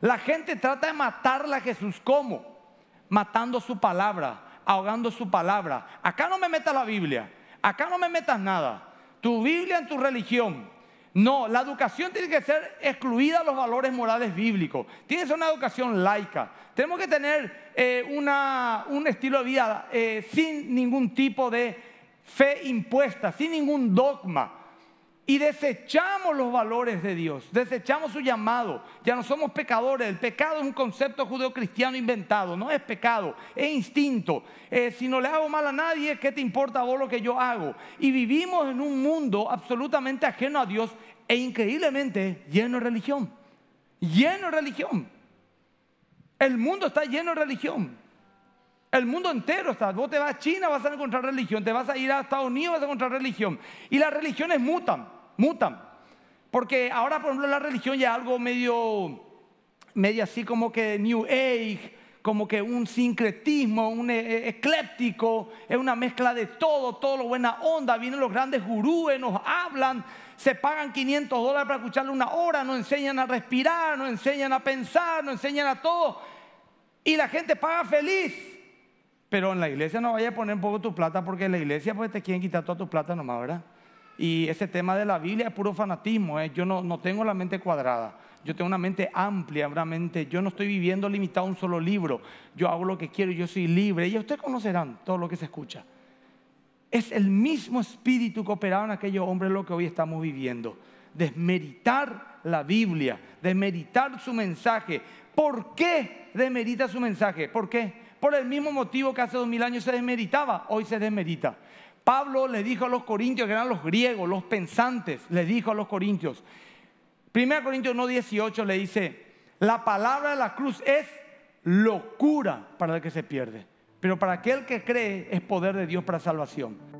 La gente trata de matarla a Jesús. ¿Cómo? Matando su palabra, ahogando su palabra. Acá no me metas la Biblia, acá no me metas nada. Tu Biblia en tu religión. No, la educación tiene que ser excluida de los valores morales bíblicos. Tiene que ser una educación laica. Tenemos que tener eh, un estilo de vida eh, sin ningún tipo de fe impuesta, sin ningún dogma y desechamos los valores de Dios, desechamos su llamado. Ya no somos pecadores. El pecado es un concepto judeocristiano inventado, no es pecado, es instinto. Eh, si no le hago mal a nadie, ¿qué te importa a vos lo que yo hago? Y vivimos en un mundo absolutamente ajeno a Dios e increíblemente lleno de religión. Lleno de religión. El mundo está lleno de religión. El mundo entero está. Vos te vas a China, vas a encontrar religión. Te vas a ir a Estados Unidos, vas a encontrar religión. Y las religiones mutan, mutan. Porque ahora, por ejemplo, la religión ya es algo medio, medio así como que New Age, como que un sincretismo, un e, e, ecléptico, es una mezcla de todo, todo lo buena onda. Vienen los grandes gurúes, nos hablan, se pagan 500 dólares para escucharle una hora, nos enseñan a respirar, nos enseñan a pensar, nos enseñan a todo. Y la gente paga feliz. Pero en la iglesia no vaya a poner un poco tu plata porque en la iglesia pues te quieren quitar toda tu plata nomás, ¿verdad? Y ese tema de la Biblia es puro fanatismo, ¿eh? yo no, no tengo la mente cuadrada, yo tengo una mente amplia, una mente, yo no estoy viviendo limitado a un solo libro, yo hago lo que quiero, yo soy libre, y ustedes conocerán todo lo que se escucha. Es el mismo espíritu que operaba en aquellos hombres lo que hoy estamos viviendo. Desmeritar la Biblia, desmeritar su mensaje. ¿Por qué desmerita su mensaje? ¿Por qué? Por el mismo motivo que hace dos mil años se desmeritaba, hoy se desmerita. Pablo le dijo a los corintios, que eran los griegos, los pensantes, le dijo a los corintios. 1 Corintios 1.18 le dice, la palabra de la cruz es locura para el que se pierde, pero para aquel que cree es poder de Dios para salvación.